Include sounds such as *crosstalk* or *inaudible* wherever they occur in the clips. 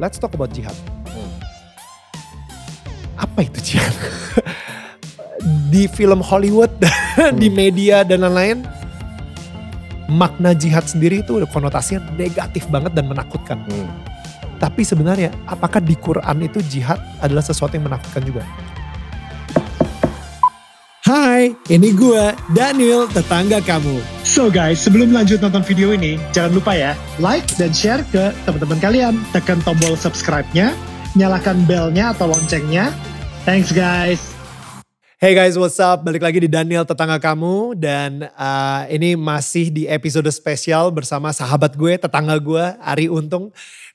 Let's talk about jihad. Hmm. Apa itu jihad? *laughs* di film Hollywood, *laughs* hmm. di media dan lain-lain, makna jihad sendiri itu konotasinya negatif banget dan menakutkan. Hmm. Tapi sebenarnya apakah di Quran itu jihad adalah sesuatu yang menakutkan juga? Hai, ini gue, Daniel, tetangga kamu. So guys, sebelum lanjut nonton video ini, jangan lupa ya, like dan share ke teman-teman kalian. Tekan tombol subscribe-nya, nyalakan belnya atau loncengnya. Thanks guys. Hey guys, what's up? Balik lagi di Daniel Tetangga Kamu dan uh, ini masih di episode spesial bersama sahabat gue, tetangga gue, Ari Untung.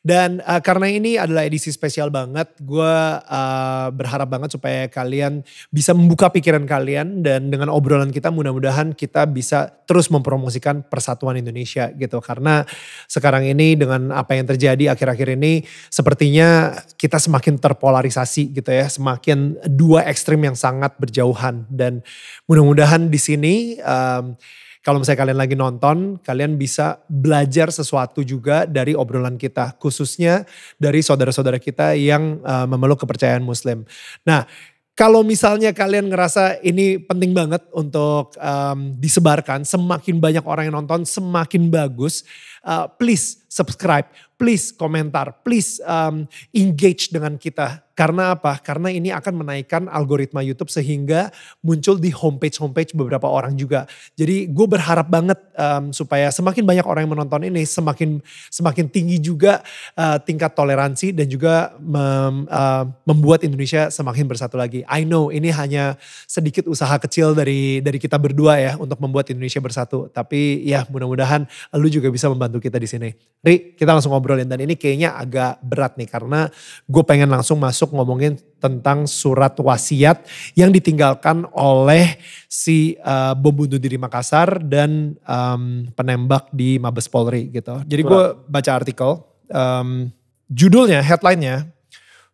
Dan uh, karena ini adalah edisi spesial banget, gue uh, berharap banget supaya kalian bisa membuka pikiran kalian dan dengan obrolan kita mudah-mudahan kita bisa terus mempromosikan persatuan Indonesia gitu. Karena sekarang ini dengan apa yang terjadi akhir-akhir ini sepertinya kita semakin terpolarisasi gitu ya, semakin dua ekstrim yang sangat berjauhan dan mudah-mudahan di sini um, kalau misalnya kalian lagi nonton, kalian bisa belajar sesuatu juga dari obrolan kita, khususnya dari saudara-saudara kita yang uh, memeluk kepercayaan Muslim. Nah, kalau misalnya kalian ngerasa ini penting banget untuk um, disebarkan, semakin banyak orang yang nonton, semakin bagus. Uh, please subscribe, please komentar, please um, engage dengan kita. Karena apa? Karena ini akan menaikkan algoritma YouTube sehingga muncul di homepage-homepage beberapa orang juga. Jadi gue berharap banget um, supaya semakin banyak orang yang menonton ini, semakin semakin tinggi juga uh, tingkat toleransi dan juga mem, uh, membuat Indonesia semakin bersatu lagi. I know ini hanya sedikit usaha kecil dari dari kita berdua ya untuk membuat Indonesia bersatu. Tapi ya mudah-mudahan lu juga bisa membantu bantu kita di sini. Ri, kita langsung ngobrolin dan ini kayaknya agak berat nih karena gue pengen langsung masuk ngomongin tentang surat wasiat yang ditinggalkan oleh si uh, bom bunuh diri Makassar dan um, penembak di Mabes Polri gitu. Jadi gue baca artikel, um, judulnya, headlinenya,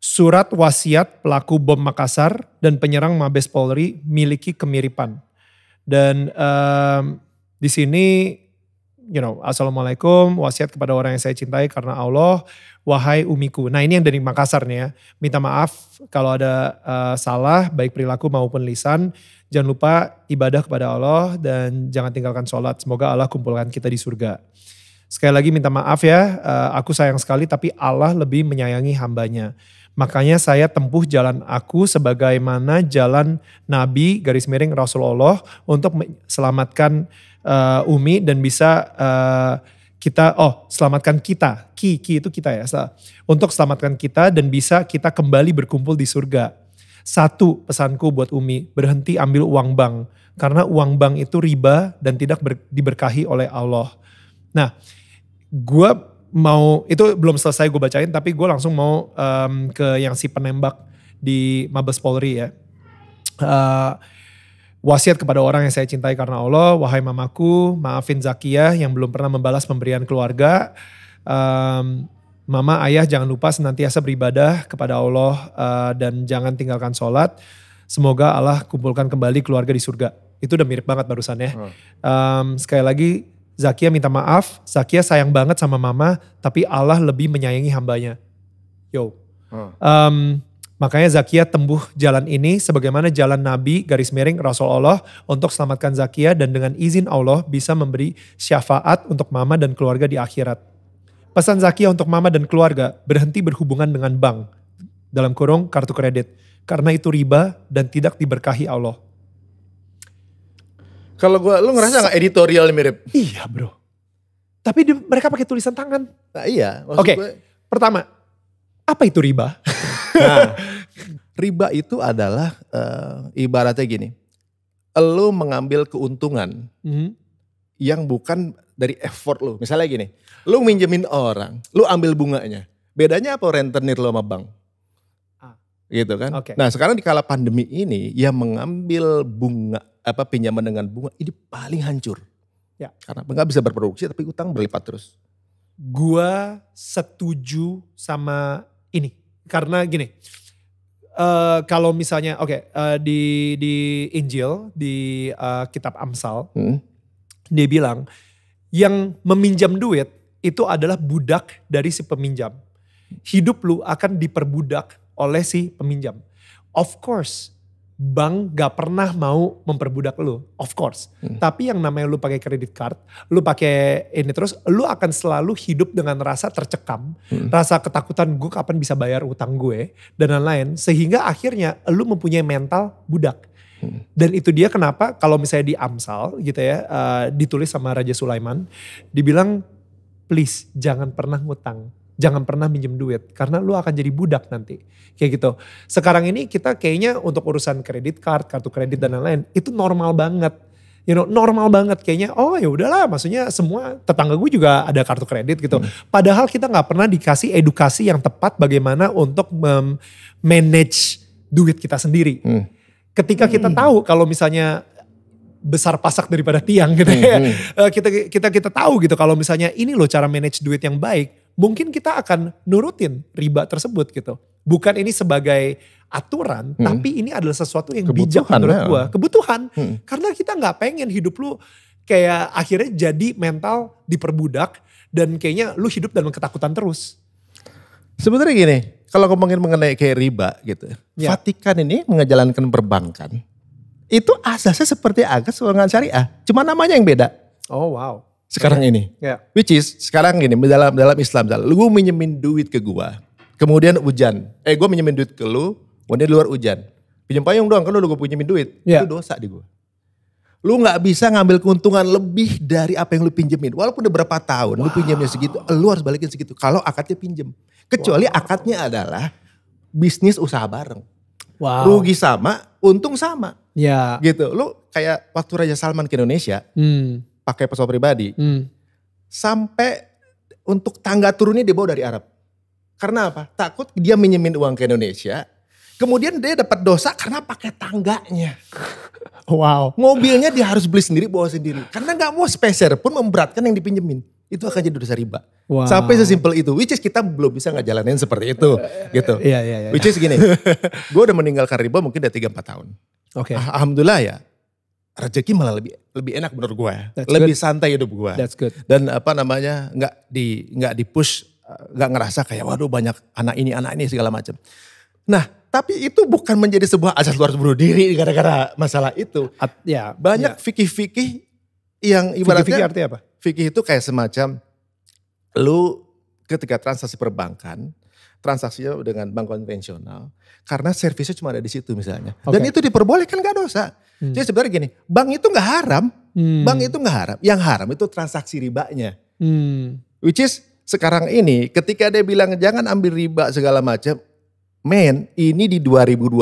Surat wasiat pelaku bom Makassar dan penyerang Mabes Polri miliki kemiripan. Dan um, di sini you know, assalamualaikum, wasiat kepada orang yang saya cintai karena Allah, wahai umiku. Nah ini yang dari Makassar nih ya, minta maaf kalau ada uh, salah baik perilaku maupun lisan. Jangan lupa ibadah kepada Allah dan jangan tinggalkan sholat. Semoga Allah kumpulkan kita di surga. Sekali lagi minta maaf ya, uh, aku sayang sekali tapi Allah lebih menyayangi hambanya. Makanya saya tempuh jalan aku sebagaimana jalan Nabi garis miring Rasulullah untuk selamatkan uh, Umi dan bisa uh, kita oh selamatkan kita ki ki itu kita ya untuk selamatkan kita dan bisa kita kembali berkumpul di surga satu pesanku buat Umi berhenti ambil uang bank karena uang bank itu riba dan tidak ber, diberkahi oleh Allah nah gue mau itu belum selesai gue bacain tapi gue langsung mau um, ke yang si penembak di Mabes Polri ya uh, Wasiat kepada orang yang saya cintai karena Allah, wahai mamaku, maafin Zakia yang belum pernah membalas pemberian keluarga. Um, mama, ayah jangan lupa senantiasa beribadah kepada Allah uh, dan jangan tinggalkan sholat. Semoga Allah kumpulkan kembali keluarga di surga. Itu udah mirip banget barusan ya. Um, sekali lagi Zakia minta maaf, Zakia sayang banget sama mama, tapi Allah lebih menyayangi hambanya. Yo. Um, Makanya Zakia tembuh jalan ini sebagaimana jalan Nabi garis miring Rasul Allah untuk selamatkan Zakia dan dengan izin Allah bisa memberi syafaat untuk mama dan keluarga di akhirat. Pesan Zakia untuk mama dan keluarga berhenti berhubungan dengan bank dalam kurung kartu kredit karena itu riba dan tidak diberkahi Allah. Kalau gua lu ngerasa nggak editorial mirip? Iya, Bro. Tapi di, mereka pakai tulisan tangan. Nah, iya, Oke. Okay. Gue... Pertama, apa itu riba? Nah, *laughs* Riba itu adalah uh, ibaratnya gini, lo mengambil keuntungan mm-hmm. yang bukan dari effort lo. Misalnya gini, lo minjemin orang, lo ambil bunganya. Bedanya apa rentenir lo sama bank? Ah. Gitu kan? Okay. Nah sekarang di kala pandemi ini, yang mengambil bunga apa pinjaman dengan bunga ini paling hancur. Ya. Karena nggak bisa berproduksi tapi utang berlipat terus. Gua setuju sama ini karena gini Eh, kalau misalnya oke okay, uh, eh, di di Injil di uh, kitab Amsal hmm. dia bilang yang meminjam duit itu adalah budak dari si peminjam. Hidup lu akan diperbudak oleh si peminjam. Of course, bank gak pernah mau memperbudak lu, of course. Hmm. Tapi yang namanya lu pakai kredit card, lu pakai ini terus, lu akan selalu hidup dengan rasa tercekam, hmm. rasa ketakutan gue kapan bisa bayar utang gue dan lain-lain, sehingga akhirnya lu mempunyai mental budak. Hmm. Dan itu dia kenapa kalau misalnya di Amsal gitu ya, uh, ditulis sama Raja Sulaiman, dibilang please jangan pernah ngutang jangan pernah minjem duit karena lu akan jadi budak nanti kayak gitu sekarang ini kita kayaknya untuk urusan kredit card kartu kredit dan lain-lain itu normal banget you know normal banget kayaknya oh ya udahlah maksudnya semua tetangga gue juga ada kartu kredit gitu hmm. padahal kita nggak pernah dikasih edukasi yang tepat bagaimana untuk manage duit kita sendiri hmm. ketika kita hmm. tahu kalau misalnya besar pasak daripada tiang gitu hmm. Ya, hmm. Eh, kita kita kita tahu gitu kalau misalnya ini loh cara manage duit yang baik mungkin kita akan nurutin riba tersebut gitu. Bukan ini sebagai aturan, hmm. tapi ini adalah sesuatu yang kebutuhan bijak menurut ya. gue. Kebutuhan, hmm. karena kita nggak pengen hidup lu kayak akhirnya jadi mental diperbudak dan kayaknya lu hidup dalam ketakutan terus. Sebenarnya gini, kalau ngomongin mengenai kayak riba gitu, ya. Vatikan ini mengejalankan perbankan itu asasnya seperti agak seorang syariah, cuma namanya yang beda. Oh wow sekarang ya. ini. Yeah. Which is sekarang gini dalam dalam Islam, dalam, lu minjemin duit ke gua, kemudian hujan. Eh gua minjemin duit ke lu, kemudian di luar hujan. Pinjam payung doang, kan lu gua pinjemin duit. Yeah. Itu dosa di gua. Lu nggak bisa ngambil keuntungan lebih dari apa yang lu pinjemin. Walaupun udah berapa tahun wow. lu pinjamnya segitu, lu harus balikin segitu. Kalau akadnya pinjem. Kecuali wow. akadnya adalah bisnis usaha bareng. Wow. Rugi sama, untung sama. Ya. Gitu. Lu kayak waktu Raja Salman ke Indonesia, hmm pakai pesawat pribadi. Hmm. Sampai untuk tangga turunnya dibawa dari Arab. Karena apa? Takut dia minjemin uang ke Indonesia. Kemudian dia dapat dosa karena pakai tangganya. *laughs* Wow. Mobilnya dia harus beli sendiri, bawa sendiri. Karena nggak mau speser pun memberatkan yang dipinjemin itu akan jadi dosa riba. Wow. Sampai sesimpel itu, which is kita belum bisa nggak jalanin seperti itu, gitu. Iya, iya, iya. Which is gini, *laughs* gue udah meninggalkan riba mungkin udah 3-4 tahun. Oke. Okay. Alhamdulillah ya, rezeki malah lebih lebih enak menurut gue, ya. lebih good. santai hidup gue. That's good. Dan apa namanya nggak di nggak di push, eh, nggak ngerasa kayak waduh banyak anak ini anak ini segala macam. Nah tapi itu bukan menjadi sebuah asas luar bunuh diri gara-gara masalah itu. At, ya, banyak ya. fikih-fikih yang ibaratnya. Fikih artinya apa? Fikih itu kayak semacam lu ketika transaksi perbankan, transaksinya dengan bank konvensional, karena servisnya cuma ada di situ misalnya. Okay. Dan itu diperbolehkan gak dosa. Hmm. Jadi sebenarnya gini, bank itu nggak haram, hmm. bank itu nggak haram. Yang haram itu transaksi ribanya. Hmm. Which is sekarang ini ketika dia bilang jangan ambil riba segala macam, men ini di 2020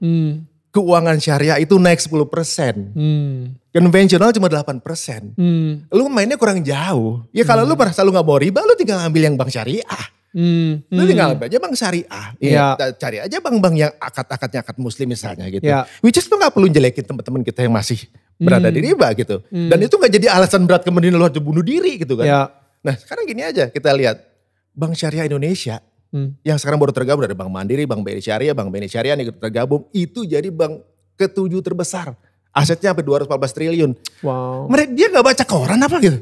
hmm. keuangan syariah itu naik 10 persen. Hmm. Konvensional cuma 8 persen. Hmm. Lu mainnya kurang jauh. Ya kalau hmm. lu merasa lu gak mau riba, lu tinggal ambil yang bank syariah. Hmm, Lu hmm. tinggal aja bang syariah. Iya, ya. Cari aja bang-bang yang akad-akadnya akad muslim misalnya gitu. Yeah. Which is tuh gak perlu jelekin teman-teman kita yang masih berada di hmm. riba gitu. Hmm. Dan itu gak jadi alasan berat kemudian lu harus bunuh diri gitu kan. Yeah. Nah sekarang gini aja kita lihat. Bank syariah Indonesia hmm. yang sekarang baru tergabung dari Bank Mandiri, Bank BNI Syariah, Bank BNI Syariah yang tergabung. Itu jadi bank ketujuh terbesar. Asetnya sampai 214 triliun. Wow. Mereka dia gak baca koran apa gitu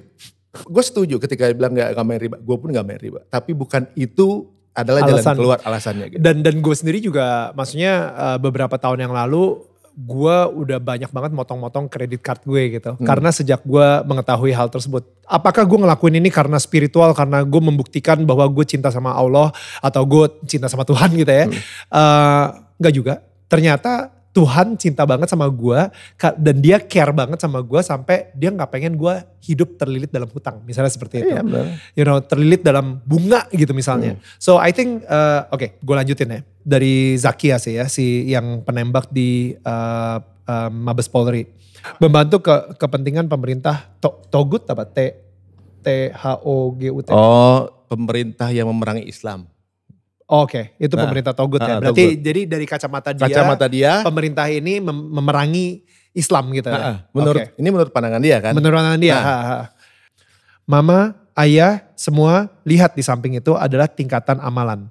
gue setuju ketika dia bilang gak, gak main riba, gue pun gak main riba. Tapi bukan itu adalah Alasan. jalan keluar alasannya. Gitu. Dan dan gue sendiri juga, maksudnya uh, beberapa tahun yang lalu gue udah banyak banget motong-motong kredit card gue gitu. Hmm. Karena sejak gue mengetahui hal tersebut. Apakah gue ngelakuin ini karena spiritual, karena gue membuktikan bahwa gue cinta sama Allah atau gue cinta sama Tuhan gitu ya. Hmm. Uh, eh, gak juga. Ternyata Tuhan cinta banget sama gue dan dia care banget sama gue sampai dia nggak pengen gue hidup terlilit dalam hutang misalnya seperti iya, itu, yeah, you know terlilit dalam bunga gitu misalnya. Mm. So I think uh, oke okay, gue lanjutin ya dari Zakia sih ya si yang penembak di uh, uh, Mabes Polri membantu ke kepentingan pemerintah to, Togut apa T T H O G U T. Oh pemerintah yang memerangi Islam. Oke, okay. itu nah, pemerintah Togut ya. Ah, ah, berarti Togut. jadi dari kacamata dia, kacamata dia, pemerintah ini mem memerangi Islam gitu. Nah, ya? Ah, menurut okay. ini menurut pandangan dia kan? Menurut pandangan dia. Nah. Ha, ha. Mama, ayah, semua lihat di samping itu adalah tingkatan amalan.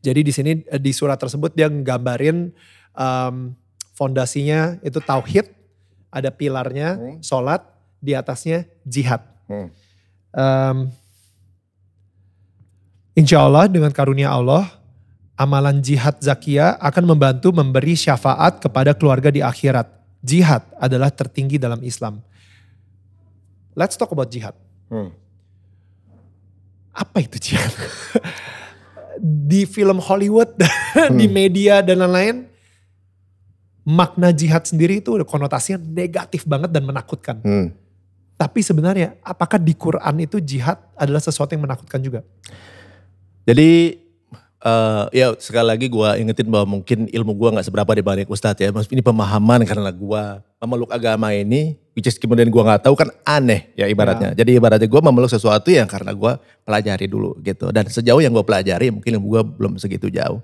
Jadi di sini eh, di surat tersebut dia nggambarin um, fondasinya itu tauhid, ada pilarnya, hmm. sholat, di atasnya jihad. Hmm. Um, Insya Allah dengan karunia Allah, amalan jihad zakia akan membantu memberi syafaat kepada keluarga di akhirat. Jihad adalah tertinggi dalam Islam. Let's talk about jihad. Hmm. Apa itu jihad? *laughs* di film Hollywood, *laughs* hmm. di media dan lain-lain, makna jihad sendiri itu konotasinya negatif banget dan menakutkan. Hmm. Tapi sebenarnya apakah di Quran itu jihad adalah sesuatu yang menakutkan juga? Jadi uh, ya sekali lagi gue ingetin bahwa mungkin ilmu gue nggak seberapa dibanding Ustadz ya. Maksudnya ini pemahaman karena gue memeluk agama ini, which is kemudian gue nggak tahu kan aneh ya ibaratnya. Ya. Jadi ibaratnya gue memeluk sesuatu yang karena gue pelajari dulu gitu. Dan sejauh yang gue pelajari mungkin ilmu gue belum segitu jauh.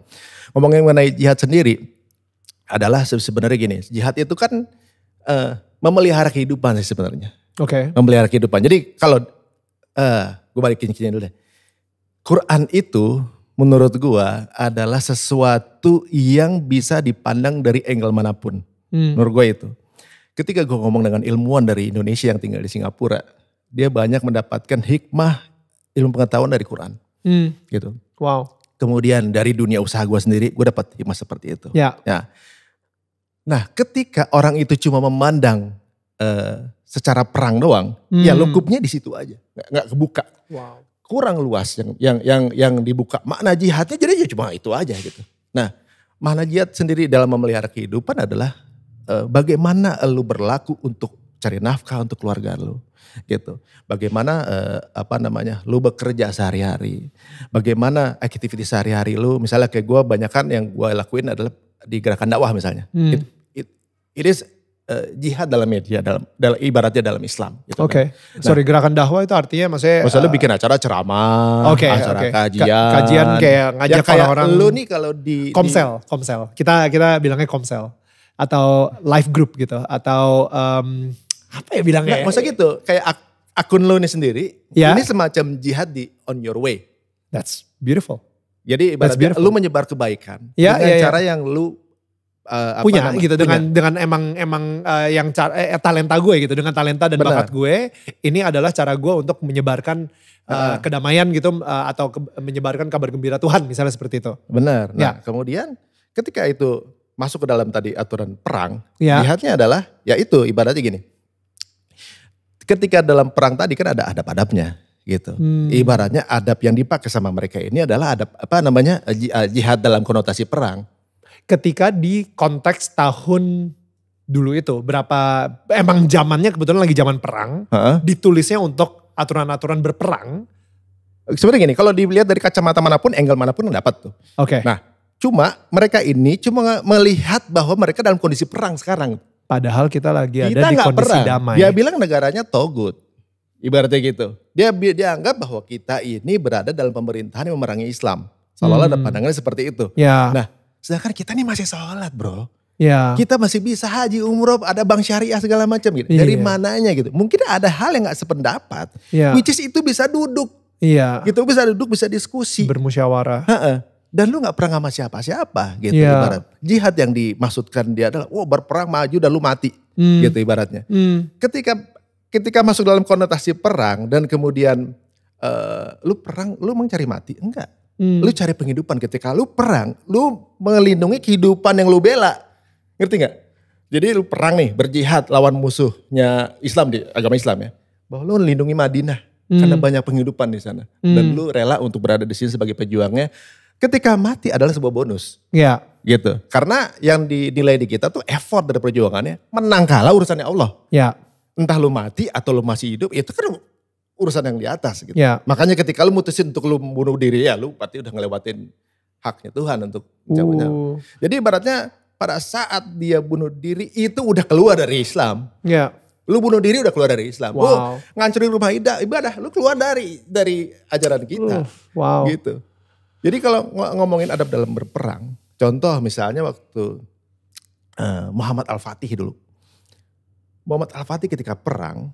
Ngomongin mengenai jihad sendiri adalah sebenarnya gini, jihad itu kan uh, memelihara kehidupan sih sebenarnya. Oke. Okay. Memelihara kehidupan. Jadi kalau uh, eh, gue balikin sini dulu deh Quran itu menurut gua adalah sesuatu yang bisa dipandang dari angle manapun. Hmm. Menurut gua itu. Ketika gua ngomong dengan ilmuwan dari Indonesia yang tinggal di Singapura, dia banyak mendapatkan hikmah ilmu pengetahuan dari Quran. Hmm. Gitu. Wow. Kemudian dari dunia usaha gua sendiri, gua dapat hikmah seperti itu. Ya. ya. Nah, ketika orang itu cuma memandang uh, secara perang doang, ya hmm. ya lukupnya di situ aja, nggak kebuka. Wow kurang luas yang yang yang yang dibuka makna jihadnya jadi ya cuma itu aja gitu. Nah, makna jihad sendiri dalam memelihara kehidupan adalah uh, bagaimana lu berlaku untuk cari nafkah untuk keluarga lu gitu. Bagaimana uh, apa namanya? lu bekerja sehari-hari. Bagaimana aktivitas sehari-hari lu? Misalnya kayak gue banyak kan yang gue lakuin adalah di gerakan dakwah misalnya. Hmm. It, it, it is uh, jihad dalam media ya, dalam, dalam ibaratnya dalam Islam. Gitu Oke, okay. kan. Nah, sorry gerakan dakwah itu artinya maksudnya. Maksudnya uh, eh, bikin acara ceramah, okay, acara okay. kajian, Ka kajian kayak ya, ngajak ya, kayak orang. Lu nih kalau di komsel, di, komsel. Kita kita bilangnya komsel atau live group gitu atau um, apa ya bilangnya? Nah, maksudnya gitu kayak ak akun lu nih sendiri. Yeah. Ini semacam jihad di on your way. That's beautiful. Jadi ibaratnya lu menyebar kebaikan yeah, dengan yeah, ya. cara yeah. yang lu uh, punya apa gitu dengan punya. dengan emang emang uh, yang cara, eh, eh, talenta gue gitu dengan talenta dan Benar. bakat gue ini adalah cara gue untuk menyebarkan uh, kedamaian gitu uh, atau ke, menyebarkan kabar gembira Tuhan misalnya seperti itu. Benar. Nah, ya. kemudian ketika itu masuk ke dalam tadi aturan perang, ya. lihatnya adalah ya itu ibaratnya gini. Ketika dalam perang tadi kan ada adab-adabnya gitu. Hmm. Ibaratnya adab yang dipakai sama mereka ini adalah adab apa namanya jihad dalam konotasi perang ketika di konteks tahun dulu itu berapa emang zamannya kebetulan lagi zaman perang uh-huh. ditulisnya untuk aturan-aturan berperang sebenarnya gini kalau dilihat dari kacamata manapun angle manapun dapat tuh oke okay. nah cuma mereka ini cuma melihat bahwa mereka dalam kondisi perang sekarang padahal kita lagi kita ada di kondisi perang. damai dia bilang negaranya togut ibaratnya gitu dia dia anggap bahwa kita ini berada dalam pemerintahan yang memerangi Islam seolah-olah hmm. ada pandangannya seperti itu ya. nah Sedangkan kita nih masih sholat bro. Ya. Kita masih bisa haji, umroh, ada bank syariah segala macam gitu. Iya, Dari iya. mananya gitu. Mungkin ada hal yang gak sependapat. Ya. Which is itu bisa duduk. Iya. Gitu bisa duduk, bisa diskusi. Bermusyawarah. Ha -ha. Dan lu gak perang sama siapa-siapa gitu ya. ibarat. Jihad yang dimaksudkan dia adalah, wow berperang maju dan lu mati hmm. gitu ibaratnya. Hmm. Ketika ketika masuk dalam konotasi perang dan kemudian uh, lu perang, lu mencari mati enggak? Hmm. Lu cari penghidupan ketika lu perang, lu melindungi kehidupan yang lu bela. Ngerti nggak? Jadi lu perang nih, berjihad lawan musuhnya Islam di agama Islam ya. Bahwa lu melindungi Madinah hmm. karena banyak penghidupan di sana hmm. dan lu rela untuk berada di sini sebagai pejuangnya. Ketika mati adalah sebuah bonus. Iya. Gitu. Karena yang dinilai di kita tuh effort dari perjuangannya, menang kalah urusannya Allah. Iya. Entah lu mati atau lu masih hidup, itu kan urusan yang di atas gitu. Ya. Makanya ketika lu mutusin untuk lu bunuh diri ya lu pasti udah ngelewatin haknya Tuhan untuk jawabnya. Uh. Jadi ibaratnya pada saat dia bunuh diri itu udah keluar dari Islam. Ya. Lu bunuh diri udah keluar dari Islam. Wow. Lu ngancurin rumah Ida, ibadah lu keluar dari dari ajaran kita. Uh, wow. Gitu. Jadi kalau ngomongin adab dalam berperang, contoh misalnya waktu uh, Muhammad Al-Fatih dulu. Muhammad Al-Fatih ketika perang,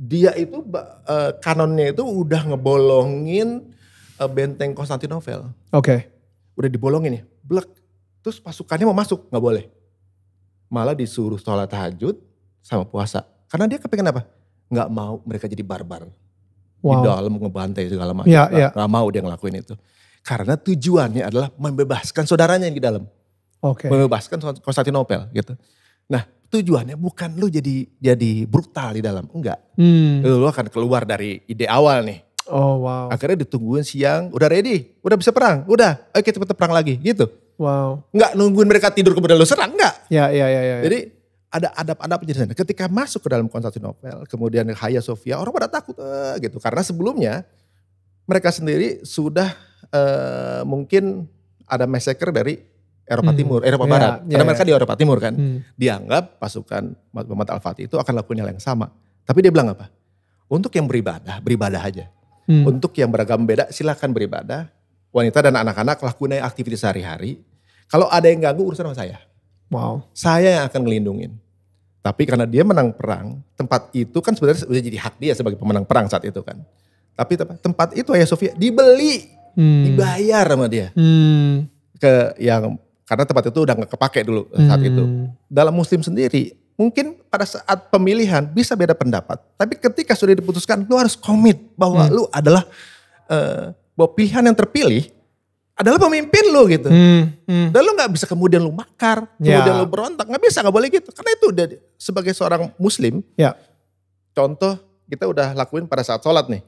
dia itu uh, kanonnya itu udah ngebolongin uh, benteng Konstantinopel. Oke. Okay. Udah dibolongin ya, blek. Terus pasukannya mau masuk, nggak boleh. Malah disuruh sholat tahajud sama puasa. Karena dia kepengen apa? Nggak mau mereka jadi barbar. Wow. Di dalam ngebantai segala macam. Yeah, yeah. Gak mau dia ngelakuin itu. Karena tujuannya adalah membebaskan saudaranya yang di dalam. Oke. Okay. Membebaskan Konstantinopel gitu. Nah tujuannya bukan lu jadi jadi brutal di dalam enggak hmm. lu akan keluar dari ide awal nih oh wow akhirnya ditungguin siang udah ready udah bisa perang udah Ayo kita perang lagi gitu wow enggak nungguin mereka tidur kemudian lu serang enggak ya ya ya, ya, ya. jadi ada adab-adab sana. Ketika masuk ke dalam Konstantinopel, kemudian Hagia Sophia, orang pada takut eh, gitu. Karena sebelumnya mereka sendiri sudah eh, mungkin ada massacre dari Eropa hmm. Timur, Eropa yeah, Barat. Yeah, Karena yeah. mereka ya. di Eropa Timur kan. Hmm. Dianggap pasukan Muhammad Al-Fatih itu akan lakukan hal yang sama. Tapi dia bilang apa? Untuk yang beribadah, beribadah aja. Hmm. Untuk yang beragam beda silahkan beribadah. Wanita dan anak-anak lakukan aktivitas sehari-hari. Kalau ada yang ganggu urusan sama saya. Wow. Saya yang akan ngelindungin. Tapi karena dia menang perang, tempat itu kan sebenarnya sudah jadi hak dia sebagai pemenang perang saat itu kan. Tapi tempat itu Ayah Sofia dibeli, hmm. dibayar sama dia. Hmm. Ke yang karena tempat itu udah nggak kepake dulu eh, saat hmm. itu. Dalam muslim sendiri, mungkin pada saat pemilihan bisa beda pendapat. Tapi ketika sudah diputuskan, lu harus komit bahwa hmm. lu adalah uh, bahwa pilihan yang terpilih adalah pemimpin lu gitu. Hmm, hmm. Dan lu nggak bisa kemudian lu makar, yeah. kemudian lu berontak, nggak bisa, nggak boleh gitu. Karena itu udah sebagai seorang muslim, yeah. contoh kita udah lakuin pada saat sholat nih.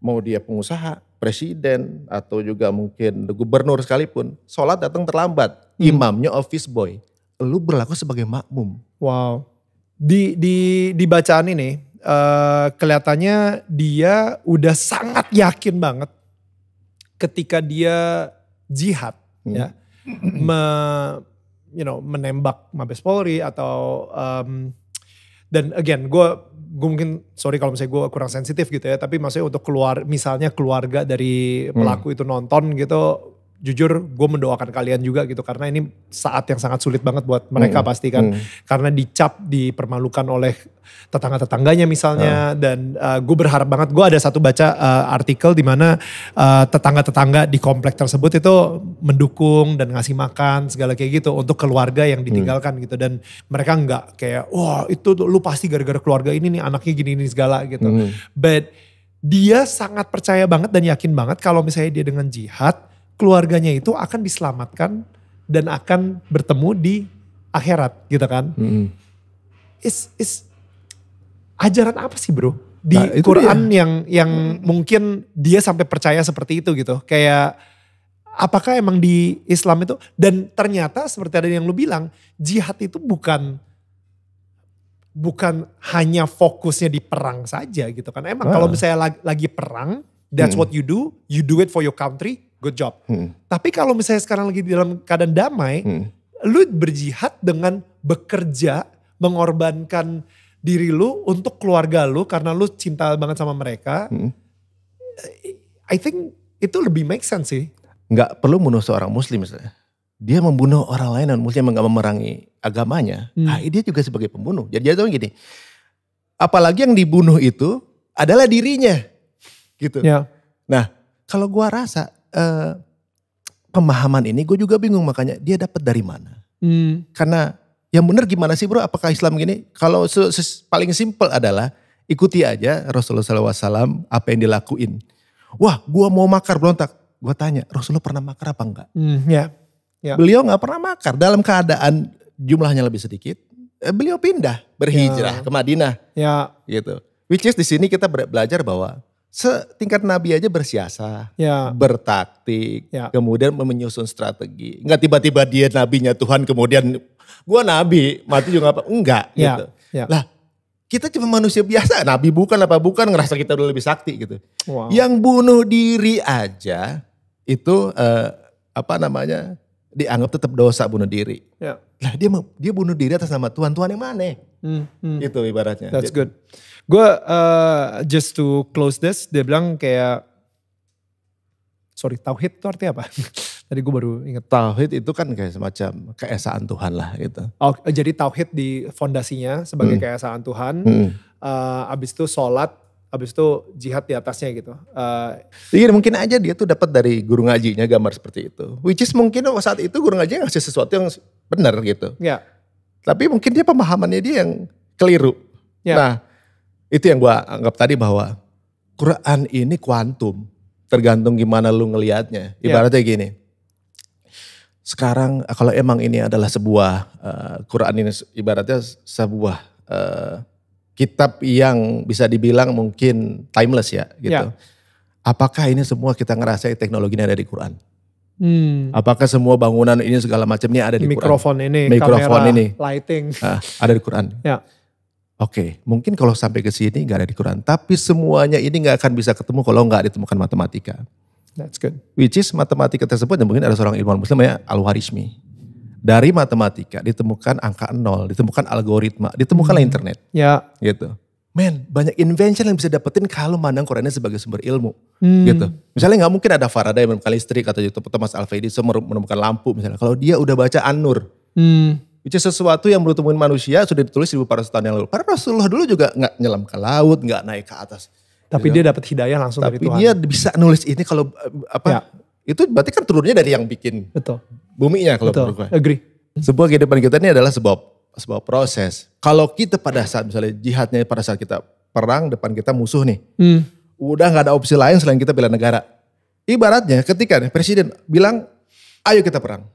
Mau dia pengusaha, presiden atau juga mungkin gubernur sekalipun, sholat datang terlambat, hmm. imamnya office boy, lu berlaku sebagai makmum. Wow. Di di di bacaan ini uh, kelihatannya dia udah sangat yakin banget ketika dia jihad hmm. ya me, you know menembak Mabes Polri atau um, dan again gue gue mungkin sorry kalau misalnya gue kurang sensitif gitu ya tapi maksudnya untuk keluar misalnya keluarga dari pelaku hmm. itu nonton gitu jujur gue mendoakan kalian juga gitu karena ini saat yang sangat sulit banget buat mereka hmm. pasti hmm. karena dicap dipermalukan oleh tetangga-tetangganya misalnya hmm. dan uh, eh, gue berharap banget gue ada satu baca uh, artikel di mana uh, tetangga-tetangga di komplek tersebut itu mendukung dan ngasih makan segala kayak gitu untuk keluarga yang hmm. ditinggalkan hmm. gitu dan mereka nggak kayak wah itu lu pasti gara-gara keluarga ini nih anaknya gini ini segala gitu hmm. but dia sangat percaya banget dan yakin banget kalau misalnya dia dengan jihad keluarganya itu akan diselamatkan dan akan bertemu di akhirat gitu kan. Hmm. Is is ajaran apa sih bro di nah, Quran dia. yang yang hmm. mungkin dia sampai percaya seperti itu gitu. Kayak apakah emang di Islam itu dan ternyata seperti ada yang lu bilang jihad itu bukan bukan hanya fokusnya di perang saja gitu kan. Emang ah. kalau misalnya lagi, lagi perang that's hmm. what you do, you do it for your country, good job. Hmm. Tapi kalau misalnya sekarang lagi dalam keadaan damai, hmm. lu berjihad dengan bekerja, mengorbankan diri lu untuk keluarga lu karena lu cinta banget sama mereka. Hmm. I think itu lebih make sense sih. Nggak perlu bunuh seorang muslim misalnya. Dia membunuh orang lain dan muslim yang gak memerangi agamanya. Hmm. Nah, dia juga sebagai pembunuh. Jadi jadi gini. Apalagi yang dibunuh itu adalah dirinya. Gitu. Ya. Nah, kalau gua rasa uh, pemahaman ini gue juga bingung makanya dia dapat dari mana. Hmm. Karena yang benar gimana sih bro? Apakah Islam gini? Kalau paling simpel adalah ikuti aja Rasulullah SAW apa yang dilakuin. Wah, gue mau makar berontak. Gue tanya, Rasulullah pernah makar apa enggak? Hmm, ya. ya Beliau nggak pernah makar dalam keadaan jumlahnya lebih sedikit. Eh, beliau pindah berhijrah ya. ke Madinah. Ya. Gitu. Which is di sini kita belajar bahwa setingkat nabi aja bersiasa, ya. bertaktik, ya. kemudian menyusun strategi. Enggak tiba-tiba dia nabinya Tuhan kemudian gua nabi, mati juga apa? Enggak ya. gitu. Ya. Lah, kita cuma manusia biasa, nabi bukan apa bukan ngerasa kita udah lebih sakti gitu. Wow. Yang bunuh diri aja itu eh, apa namanya? dianggap tetap dosa bunuh diri. Yeah. Lah dia dia bunuh diri atas nama Tuhan. Tuhan yang mana? Hmm, hmm. Itu ibaratnya. That's gitu. good. Gue uh, just to close this, dia bilang kayak sorry tauhid itu artinya apa? *laughs* Tadi gue baru inget. Tauhid itu kan kayak semacam keesaan Tuhan lah gitu. Oh, jadi tauhid di fondasinya sebagai hmm. keesaan Tuhan. Hmm. Uh, abis itu sholat habis itu jihad di atasnya gitu. Uh, Iya mungkin aja dia tuh dapat dari guru ngajinya gambar seperti itu. Which is mungkin saat itu guru ngajinya ngasih sesuatu yang benar gitu. Ya. Tapi mungkin dia pemahamannya dia yang keliru. Ya. Nah itu yang gue anggap tadi bahwa Quran ini kuantum. Tergantung gimana lu ngelihatnya. Ya. Ibaratnya yeah. gini. Sekarang eh, kalau emang ini adalah sebuah uh, Quran ini ibaratnya sebuah uh, kitab yang bisa dibilang mungkin timeless ya gitu. Ya. Apakah ini semua kita ngerasa teknologi ini ada di Quran? Hmm. Apakah semua bangunan ini segala macamnya ada di Mikrofon Quran? Ini, Mikrofon kamera, ini, lighting, *laughs* ah, ada di Quran. Ya. Oke, mungkin kalau sampai ke sini nggak ada di Quran, tapi semuanya ini nggak akan bisa ketemu kalau nggak ditemukan matematika. That's good. Which is matematika tersebut yang mungkin ada seorang ilmuwan Muslim ya Al Warishmi dari matematika ditemukan angka nol, ditemukan algoritma, ditemukanlah hmm. internet. Ya. Gitu. Men, banyak invention yang bisa dapetin kalau mandang Qurannya sebagai sumber ilmu. Hmm. Gitu. Misalnya nggak mungkin ada Faraday yang menemukan listrik atau gitu, Thomas Alva Edison menemukan lampu misalnya. Kalau dia udah baca Anur, nur Hmm. Itu sesuatu yang menurut manusia sudah ditulis 1400 tahun yang lalu. Para Rasulullah dulu juga nggak nyelam ke laut, nggak naik ke atas. Tapi gitu. dia dapat hidayah langsung Tapi dari Tuhan. Tapi dia bisa nulis ini kalau eh, apa? Ya. Itu berarti kan turunnya dari yang bikin. Betul buminya kalau Betul. menurut gue. Agree. Sebuah kehidupan kita ini adalah sebuah sebuah proses. Kalau kita pada saat misalnya jihadnya pada saat kita perang depan kita musuh nih. Hmm. Udah nggak ada opsi lain selain kita bela negara. Ibaratnya ketika presiden bilang ayo kita perang.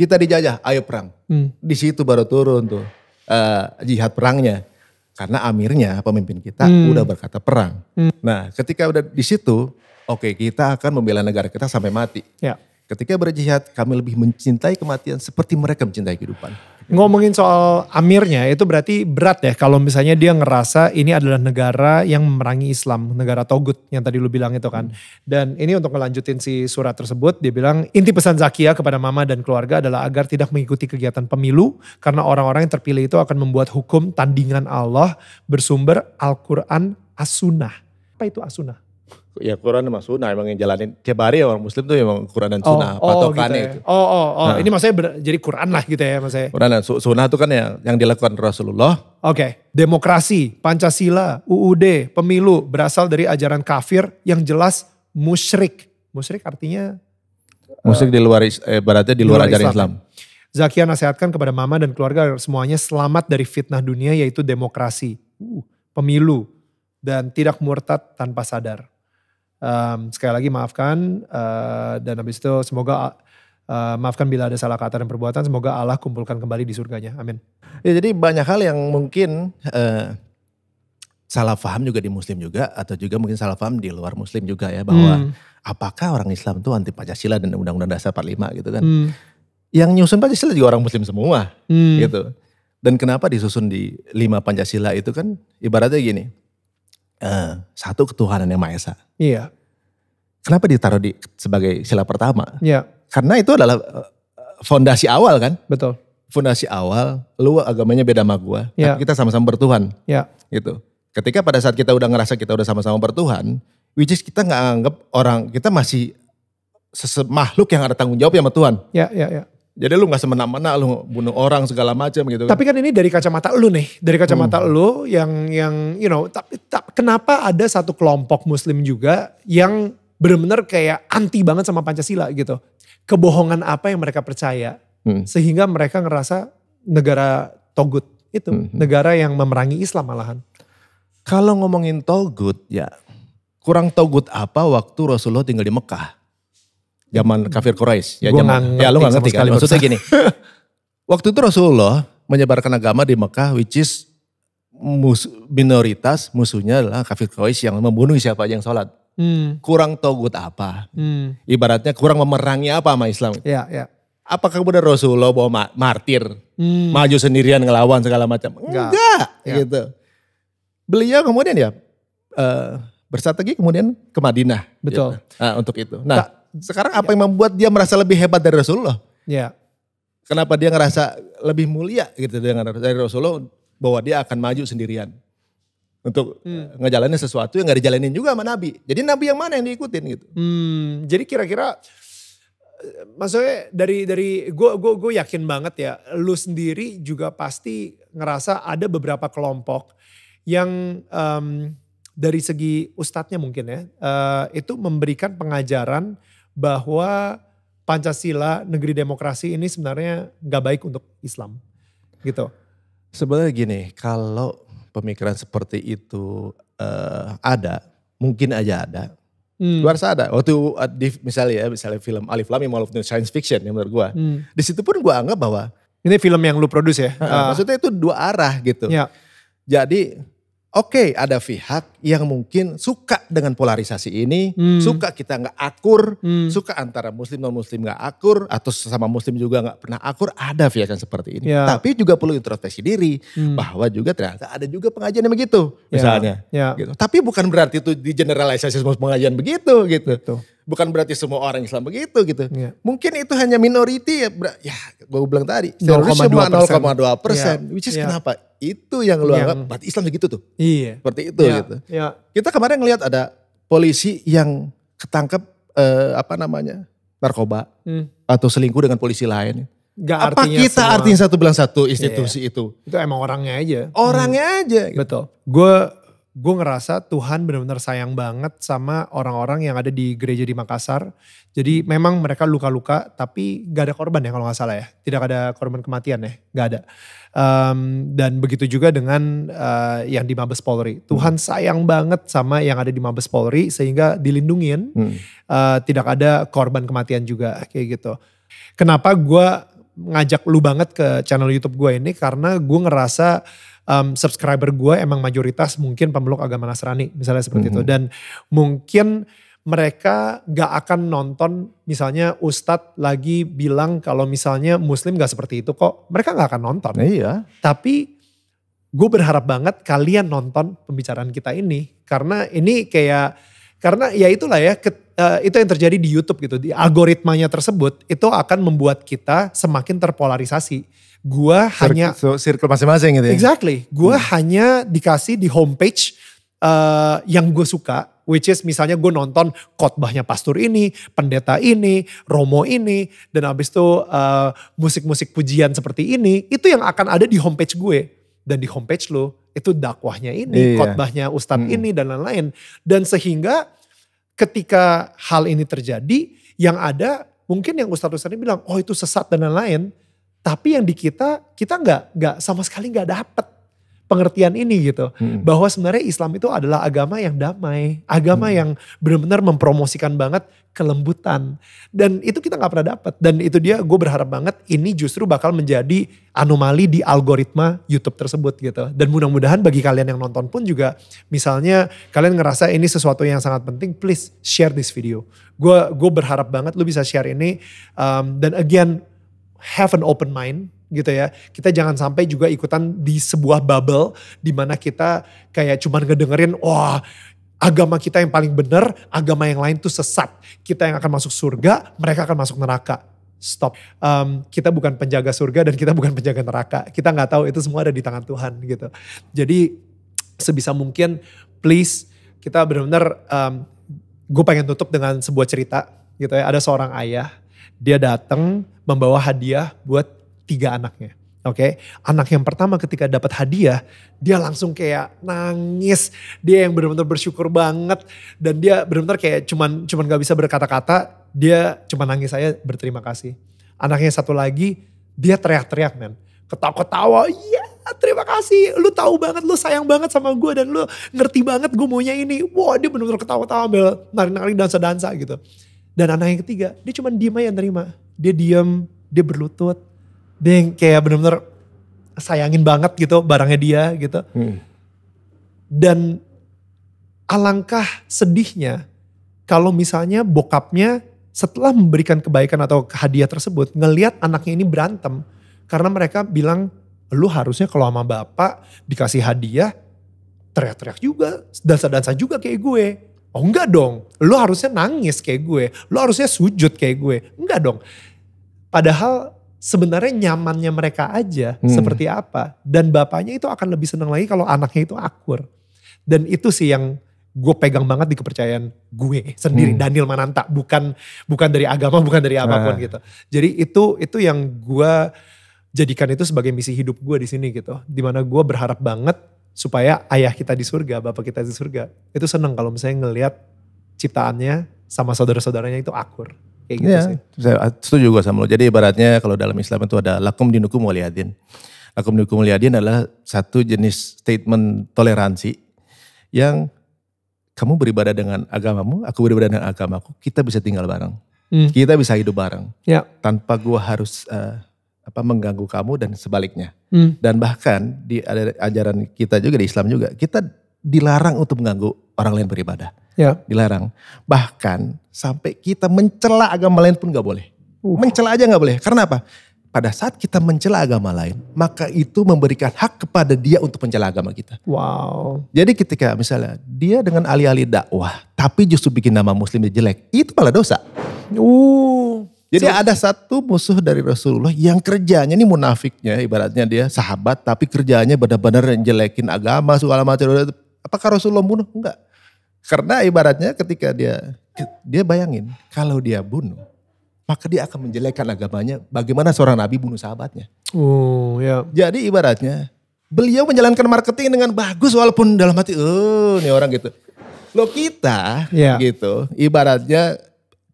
Kita dijajah, ayo perang. Hmm. Di situ baru turun tuh uh, jihad perangnya. Karena amirnya pemimpin kita hmm. udah berkata perang. Hmm. Nah, ketika udah di situ, oke okay, kita akan membela negara kita sampai mati. Ya. Ketika berjihad, kami lebih mencintai kematian seperti mereka mencintai kehidupan. Ngomongin soal amirnya, itu berarti berat ya kalau misalnya dia ngerasa ini adalah negara yang memerangi Islam, negara Togut yang tadi lu bilang itu kan. Dan ini untuk ngelanjutin si surat tersebut, dia bilang inti pesan Zakia kepada mama dan keluarga adalah agar tidak mengikuti kegiatan pemilu karena orang-orang yang terpilih itu akan membuat hukum tandingan Allah bersumber Al-Quran As-Sunnah. Apa itu As-Sunnah? ya Quran sama sunnah emang yang jalanin tiap hari ya orang muslim tuh emang Quran dan oh, sunnah oh, patokannya oh, gitu ya. itu. Oh oh oh nah. ini maksudnya ber, jadi Quran lah gitu ya maksudnya. Quran dan sunnah itu kan yang yang dilakukan Rasulullah. Oke, okay. demokrasi, Pancasila, UUD, pemilu berasal dari ajaran kafir yang jelas musyrik. Musyrik artinya eh, musyrik di luar eh, berarti di luar, luar ajaran Islam. Ya. Islam. Zakia nasihatkan kepada mama dan keluarga semuanya selamat dari fitnah dunia yaitu demokrasi, uh, pemilu, dan tidak murtad tanpa sadar. Um, sekali lagi maafkan uh, dan habis itu semoga uh, maafkan bila ada salah kata dan perbuatan. Semoga Allah kumpulkan kembali di surganya. Amin. Ya jadi banyak hal yang mungkin uh, salah paham juga di Muslim juga atau juga mungkin salah paham di luar Muslim juga ya bahwa hmm. apakah orang Islam itu anti Pancasila dan Undang-Undang Dasar 45 gitu kan? Hmm. Yang nyusun Pancasila juga orang Muslim semua hmm. gitu. Dan kenapa disusun di lima Pancasila itu kan ibaratnya gini, Eh, satu ketuhanan yang Maha Esa. Iya. Kenapa ditaruh di sebagai sila pertama? Iya. Karena itu adalah eh, fondasi awal kan? Betul. Fondasi awal, lu agamanya beda sama gua, iya. tapi kita sama-sama bertuhan. Iya. Gitu. Ketika pada saat kita udah ngerasa kita udah sama-sama bertuhan, which is kita nggak anggap orang kita masih makhluk yang ada tanggung jawab ya sama Tuhan. Iya, iya, iya. Jadi lu nggak semena-mena lu bunuh orang segala macam gitu. Kan. Tapi kan ini dari kacamata lu nih, dari kacamata hmm. lu yang yang you know, tapi kenapa ada satu kelompok muslim juga yang benar-benar kayak anti banget sama Pancasila gitu. Kebohongan apa yang mereka percaya hmm. sehingga mereka ngerasa negara togut itu, hmm. hmm. negara yang memerangi Islam malahan. Kalau ngomongin togut ya, kurang togut apa waktu Rasulullah tinggal di Mekah? zaman hmm. kafir Quraisy. Ya, gua zaman, ya lu gak ngerti kan. Maksudnya gini, *laughs* waktu itu Rasulullah menyebarkan agama di Mekah which is mus, minoritas musuhnya adalah kafir Quraisy yang membunuh siapa aja yang sholat. Hmm. Kurang togut apa? Hmm. Ibaratnya kurang memerangi apa sama Islam? Ya, ya. Apakah kemudian Rasulullah bawa ma martir, hmm. maju sendirian ngelawan segala macam? Enggak, Enggak ya. gitu. Beliau kemudian ya uh, eh, bersrategi kemudian ke Madinah. Betul. Gitu. Nah, untuk itu. Nah, Ta sekarang apa iya. yang membuat dia merasa lebih hebat dari Rasulullah? Ya. Kenapa dia ngerasa lebih mulia gitu dengan dari Rasulullah bahwa dia akan maju sendirian untuk hmm. ngejalanin sesuatu yang nggak dijalanin juga sama Nabi. Jadi Nabi yang mana yang diikutin gitu? Hmm, jadi kira-kira maksudnya dari dari gue gue gue yakin banget ya, lu sendiri juga pasti ngerasa ada beberapa kelompok yang um, dari segi ustadznya mungkin ya uh, itu memberikan pengajaran bahwa Pancasila, negeri demokrasi ini sebenarnya nggak baik untuk Islam, gitu. Sebenarnya gini, kalau pemikiran seperti itu uh, ada, mungkin aja ada. Hmm. Luar sana ada. Waktu eh, di, misalnya ya, misalnya film Alif Lam yang walaupun science fiction yang menurut gua. Hmm. Di situ pun gua anggap bahwa ini film yang lu produce ya. uh, maksudnya itu dua arah gitu. Ya. Jadi oke okay, ada pihak yang mungkin suka dengan polarisasi ini, hmm. suka kita nggak akur, hmm. suka antara muslim non muslim nggak akur atau sesama muslim juga nggak pernah akur, ada via seperti ini. Ya. Tapi juga perlu introspeksi diri hmm. bahwa juga ternyata ada juga pengajian yang begitu ya. misalnya. Ya. Gitu. Tapi bukan berarti itu di generalisasi semua pengajian begitu gitu. Betul. Bukan berarti semua orang Islam begitu gitu. Ya. Mungkin itu hanya minority ya, ya gue bilang tadi. 0,2 persen. Ya. Which is ya. kenapa? itu yang lu yang, anggap berarti Islam begitu tuh. Iya. Seperti itu ya. gitu. Ya. Kita kemarin ngelihat ada polisi yang ketangkep eh, apa namanya narkoba hmm. atau selingkuh dengan polisi lain. Gak apa artinya kita semua. artinya satu bilang satu institusi yeah. itu? Itu emang orangnya aja. Orangnya hmm. aja. Gitu. Betul. Gue gue ngerasa Tuhan benar-benar sayang banget sama orang-orang yang ada di gereja di Makassar. Jadi memang mereka luka-luka tapi gak ada korban ya kalau nggak salah ya. Tidak ada korban kematian ya, gak ada. Um, dan begitu juga dengan uh, yang di Mabes Polri. Tuhan hmm. sayang banget sama yang ada di Mabes Polri sehingga dilindungin, hmm. uh, tidak ada korban kematian juga kayak gitu. Kenapa gue ngajak lu banget ke channel YouTube gue ini karena gue ngerasa um, subscriber gue emang mayoritas mungkin pemeluk agama Nasrani misalnya seperti -hmm. itu dan mungkin mereka gak akan nonton misalnya Ustadz lagi bilang kalau misalnya Muslim gak seperti itu kok. Mereka gak akan nonton. Iya. Tapi gue berharap banget kalian nonton pembicaraan kita ini. Karena ini kayak, karena ya itulah ya ke, uh, eh, itu yang terjadi di Youtube gitu. Di algoritmanya tersebut itu akan membuat kita semakin terpolarisasi. Gue hanya... So, circle masing-masing gitu ya? Exactly. Gue hmm. hanya dikasih di homepage uh, yang gue suka, which is misalnya gue nonton khotbahnya pastor ini, pendeta ini, romo ini, dan abis itu musik eh, musik-musik pujian seperti ini, itu yang akan ada di homepage gue dan di homepage lo itu dakwahnya ini, iya. khotbahnya ustadz hmm. ini dan lain-lain. Dan sehingga ketika hal ini terjadi, yang ada mungkin yang ustadz ustadz ini bilang, oh itu sesat dan lain-lain. Tapi yang di kita, kita nggak nggak sama sekali nggak dapet pengertian ini gitu hmm. bahwa sebenarnya Islam itu adalah agama yang damai agama hmm. yang benar-benar mempromosikan banget kelembutan dan itu kita nggak pernah dapat dan itu dia gue berharap banget ini justru bakal menjadi anomali di algoritma YouTube tersebut gitu dan mudah-mudahan bagi kalian yang nonton pun juga misalnya kalian ngerasa ini sesuatu yang sangat penting please share this video gue gue berharap banget lu bisa share ini um, dan again have an open mind gitu ya. Kita jangan sampai juga ikutan di sebuah bubble di mana kita kayak cuman ngedengerin wah agama kita yang paling benar, agama yang lain tuh sesat. Kita yang akan masuk surga, mereka akan masuk neraka. Stop. Um, kita bukan penjaga surga dan kita bukan penjaga neraka. Kita nggak tahu itu semua ada di tangan Tuhan gitu. Jadi sebisa mungkin please kita benar-benar um, gue pengen tutup dengan sebuah cerita gitu ya. Ada seorang ayah, dia datang membawa hadiah buat tiga anaknya. Oke, okay? anak yang pertama ketika dapat hadiah, dia langsung kayak nangis. Dia yang benar-benar bersyukur banget dan dia benar-benar kayak cuman cuman gak bisa berkata-kata. Dia cuma nangis saya berterima kasih. Anaknya satu lagi, dia teriak-teriak men, ketawa-ketawa, iya yeah, terima kasih, lu tahu banget, lu sayang banget sama gue dan lu ngerti banget gue maunya ini. Wah wow, dia benar-benar ketawa-tawa ambil nari-nari dansa-dansa gitu. Dan anak yang ketiga, dia cuman diem aja nerima. Dia diam dia berlutut, dia yang kayak bener-bener sayangin banget gitu barangnya dia gitu. Hmm. Dan alangkah sedihnya kalau misalnya bokapnya setelah memberikan kebaikan atau hadiah tersebut ngelihat anaknya ini berantem karena mereka bilang lu harusnya kalau sama bapak dikasih hadiah teriak-teriak juga dansa-dansa juga kayak gue oh enggak dong lu harusnya nangis kayak gue lu harusnya sujud kayak gue enggak dong padahal sebenarnya nyamannya mereka aja hmm. seperti apa dan bapaknya itu akan lebih senang lagi kalau anaknya itu akur dan itu sih yang gue pegang banget di kepercayaan gue sendiri hmm. Daniel Mananta bukan bukan dari agama bukan dari apapun nah. gitu jadi itu itu yang gue jadikan itu sebagai misi hidup gue di sini gitu dimana gue berharap banget supaya ayah kita di surga bapak kita di surga itu seneng kalau misalnya ngelihat ciptaannya sama saudara-saudaranya itu akur Kayak gitu ya, sih. Saya ah, setuju gue sama lo. Jadi ibaratnya kalau dalam Islam itu ada lakum dinukum waliyadin. Lakum dinukum waliyadin adalah satu jenis statement toleransi yang kamu beribadah dengan agamamu, aku beribadah dengan agamaku, kita bisa tinggal bareng. Hmm. Kita bisa hidup bareng. Ya. Tanpa gua harus uh, apa mengganggu kamu dan sebaliknya. Hmm. Dan bahkan di ajaran kita juga di Islam juga, kita dilarang untuk mengganggu orang lain beribadah. Ya. Dilarang. Bahkan sampai kita mencela agama lain pun gak boleh. Uh. Mencela aja gak boleh. Karena apa? Pada saat kita mencela agama lain, maka itu memberikan hak kepada dia untuk mencela agama kita. Wow. Jadi ketika misalnya dia dengan alih-alih dakwah, tapi justru bikin nama muslim jelek, itu malah dosa. Uh. Jadi so, ada satu musuh dari Rasulullah yang kerjanya ini munafiknya, ibaratnya dia sahabat, tapi kerjanya benar-benar jelekin agama segala macam. Apakah Rasulullah bunuh? Enggak. Karena ibaratnya ketika dia dia bayangin kalau dia bunuh maka dia akan menjelekkan agamanya bagaimana seorang nabi bunuh sahabatnya. Oh, ya. Jadi ibaratnya beliau menjalankan marketing dengan bagus walaupun dalam hati oh ini orang gitu. Lo kita ya. gitu ibaratnya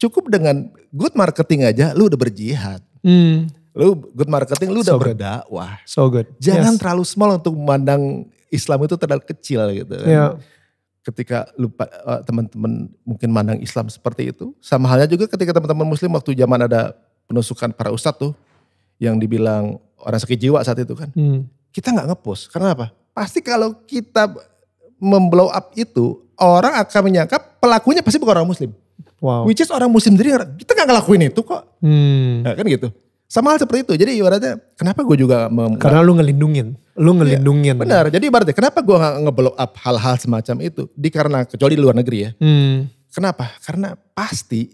cukup dengan good marketing aja lu udah berjihad. Hmm. Lu good marketing lu udah so berdakwah. So good. Jangan yes. terlalu small untuk memandang Islam itu terlalu kecil gitu kan. Yeah ketika lupa eh, teman-teman mungkin mandang Islam seperti itu. Sama halnya juga ketika teman-teman muslim waktu zaman ada penusukan para ustadz tuh yang dibilang orang sakit jiwa saat itu kan. Hmm. Kita nggak ngepost. Karena apa? Pasti kalau kita memblow up itu orang akan menyangka pelakunya pasti bukan orang muslim. Wow. Which is orang muslim sendiri kita nggak ngelakuin itu kok. Hmm. Nah, kan gitu. Sama hal seperti itu. Jadi ibaratnya kenapa gue juga mem- karena lu ngelindungin, lu iya, ngelindungin. Ya, benar. Jadi ibaratnya kenapa gue nggak ngeblow up hal-hal semacam itu? Di karena kecuali di luar negeri ya. Hmm. Kenapa? Karena pasti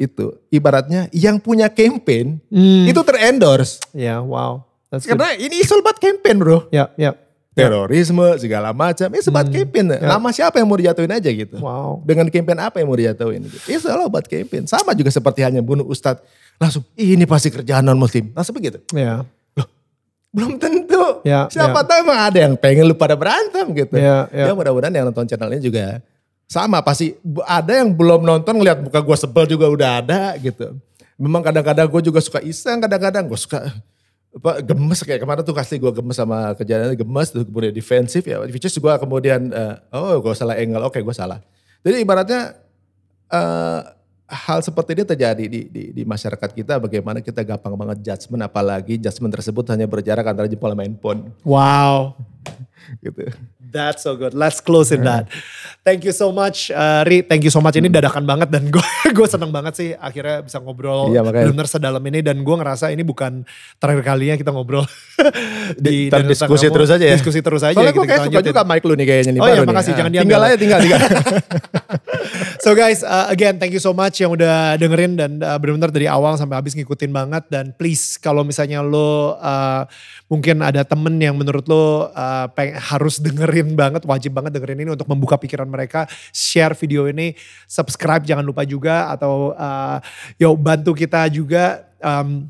itu ibaratnya yang punya campaign hmm. itu terendorse. Ya, yeah, wow. That's karena good. ini buat campaign, Bro. Ya, yeah, ya. Yeah terorisme segala macam. Ini sebat hmm. campaign. Ya. Lama siapa yang mau dijatuhin aja gitu. Wow. Dengan campaign apa yang mau dijatuhin? Gitu. Ini selalu buat campaign. Sama juga seperti hanya bunuh Ustadz langsung ini pasti kerjaan non muslim. Langsung begitu. ya. Loh, belum tentu. Ya, Siapa ya. tahu emang ada yang pengen lu pada berantem gitu. Ya, ya. ya mudah-mudahan yang nonton channel ini juga sama pasti ada yang belum nonton ngeliat buka gue sebel juga udah ada gitu. Memang kadang-kadang gue juga suka iseng, kadang-kadang gue suka apa, gemes kayak kemarin tuh kasih gue gemes sama kejadian gemes terus kemudian defensif ya which is gue kemudian uh, oh gue salah angle oke okay, gue salah jadi ibaratnya eh, hal seperti ini terjadi di, di, di masyarakat kita bagaimana kita gampang banget judgement apalagi judgement tersebut hanya berjarak antara jempol main handphone. Wow. gitu. That's so good. Let's close in that. Thank you so much, uh, Ri. Thank you so much. Ini hmm. dadakan banget dan gue *laughs* gue seneng banget sih akhirnya bisa ngobrol iya, benar sedalam ini dan gue ngerasa ini bukan terakhir kalinya kita ngobrol *laughs* di, di dan diskusi kamu, terus aja ya. Diskusi terus aja. Soalnya gitu, gue kayak suka juga mic lu nih kayaknya nih. Oh iya, makasih. Nih. Jangan diambil. Tinggal aja, tinggal, tinggal. *laughs* so guys, uh, again thank you so much yang udah dengerin dan uh, benar-benar dari awal sampai habis ngikutin banget dan please kalau misalnya lo uh, mungkin ada temen yang menurut lo uh, peng, harus dengerin dengerin banget, wajib banget dengerin ini untuk membuka pikiran mereka. Share video ini, subscribe jangan lupa juga atau uh, eh, yuk bantu kita juga um,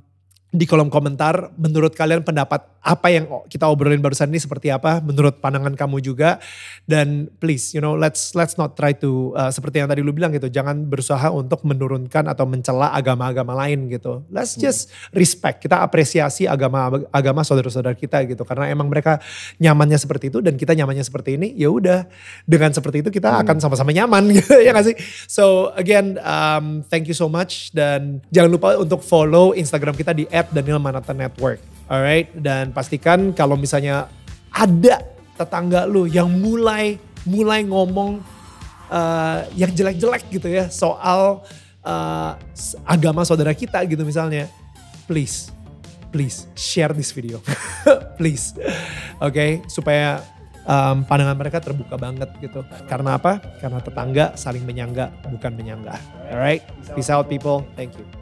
di kolom komentar menurut kalian pendapat apa yang kita obrolin barusan ini seperti apa menurut pandangan kamu juga dan please you know let's let's not try to uh, seperti yang tadi lu bilang gitu jangan berusaha untuk menurunkan atau mencela agama-agama lain gitu let's hmm. just respect kita apresiasi agama agama saudara-saudara kita gitu karena emang mereka nyamannya seperti itu dan kita nyamannya seperti ini ya udah dengan seperti itu kita hmm. akan sama-sama nyaman *laughs* gitu ya gak sih so again um, thank you so much dan jangan lupa untuk follow Instagram kita di @danilmanata network Alright, dan pastikan kalau misalnya ada tetangga lu yang mulai mulai ngomong uh, yang jelek-jelek gitu ya soal uh, agama saudara kita gitu misalnya, please please share this video, *laughs* please, oke okay? supaya um, pandangan mereka terbuka banget gitu. Karena apa? Karena tetangga saling menyangga bukan menyanggah. Alright, peace out people, thank you.